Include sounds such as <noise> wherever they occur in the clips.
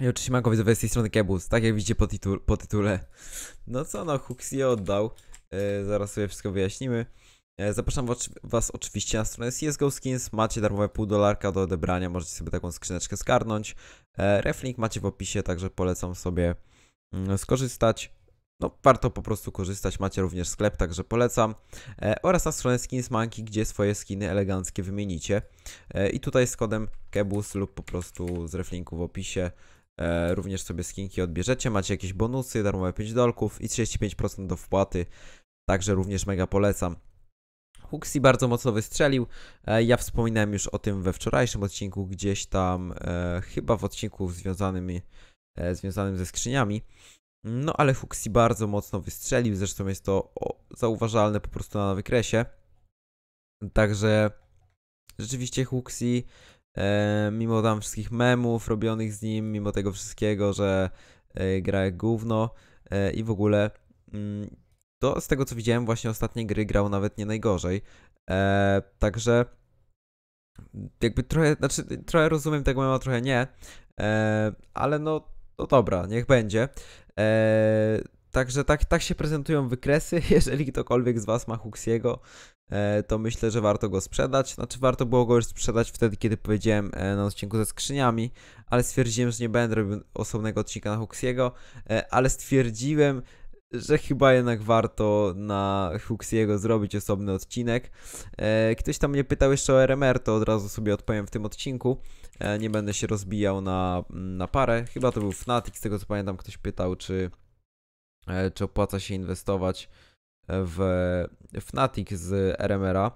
I oczywiście mam widzowie z tej strony Kebus, tak jak widzicie po, titul, po tytule. No co no, Hooks je oddał. E, zaraz sobie wszystko wyjaśnimy. E, zapraszam was, was, oczywiście na stronę CSGO Skins, macie darmowe pół dolarka do odebrania, możecie sobie taką skrzyneczkę skarnąć. E, reflink macie w opisie, także polecam sobie mm, skorzystać. No, warto po prostu korzystać. Macie również sklep, także polecam. E, oraz na stronę Skins Monkey, gdzie swoje skiny eleganckie wymienicie. E, I tutaj z kodem KEBUS lub po prostu z reflinku w opisie E, również sobie skinki odbierzecie, macie jakieś bonusy, darmowe 5 dolków i 35% do wpłaty. Także również mega polecam. Huxi bardzo mocno wystrzelił. E, ja wspominałem już o tym we wczorajszym odcinku, gdzieś tam, e, chyba w odcinku związanym, związanym ze skrzyniami. No ale Huxi bardzo mocno wystrzelił, zresztą jest to zauważalne po prostu na wykresie. Także rzeczywiście Huxi E, mimo tam wszystkich memów robionych z nim, mimo tego wszystkiego, że e, gra jak gówno e, i w ogóle mm, to z tego co widziałem właśnie ostatnie gry grał nawet nie najgorzej. Także jakby trochę, znaczy trochę rozumiem tego mema, trochę nie, ale no, no dobra, niech będzie. Także tak, tak się prezentują wykresy. <laughs> Jeżeli ktokolwiek z Was ma Huxiego, e, to myślę, że warto go sprzedać. Znaczy, warto było go już sprzedać wtedy, kiedy powiedziałem e, na odcinku ze skrzyniami, ale stwierdziłem, że nie będę robił osobnego odcinka na Huxiego, e, ale stwierdziłem, że chyba jednak warto na Huxiego zrobić osobny odcinek. Ktoś tam mnie pytał jeszcze o RMR, to od razu sobie odpowiem w tym odcinku. Nie będę się rozbijał na, na parę. Chyba to był Fnatic, z tego co pamiętam, ktoś pytał, czy E, czy opłaca się inwestować e, w Fnatic z RMR-a,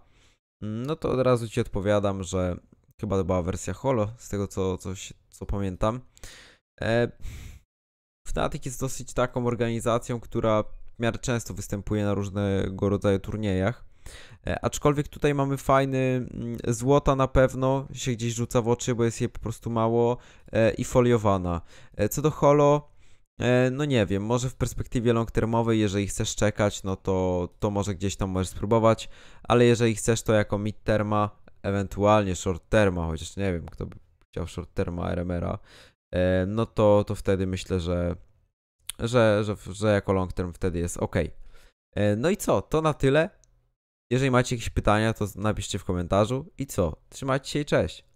mm, no to od razu Ci odpowiadam, że chyba to była wersja Holo, z tego co, co, co pamiętam. E, Fnatic jest dosyć taką organizacją, która w miarę często występuje na różnego rodzaju turniejach. Aczkolwiek tutaj mamy fajny mm, złota na pewno, się gdzieś rzuca w oczy, bo jest jej po prostu mało i foliowana. Co do holo, E, no nie wiem, może w perspektywie long-termowej, jeżeli chcesz czekać, no to, to może gdzieś tam możesz spróbować, ale jeżeli chcesz to jako mid-terma, ewentualnie short-terma, chociaż nie wiem, kto by chciał short-terma RMR-a, e, no to, to wtedy myślę, że, że, że, że jako long-term wtedy jest ok. E, no i co, to na tyle. Jeżeli macie jakieś pytania, to napiszcie w komentarzu. I co? Trzymajcie się i cześć.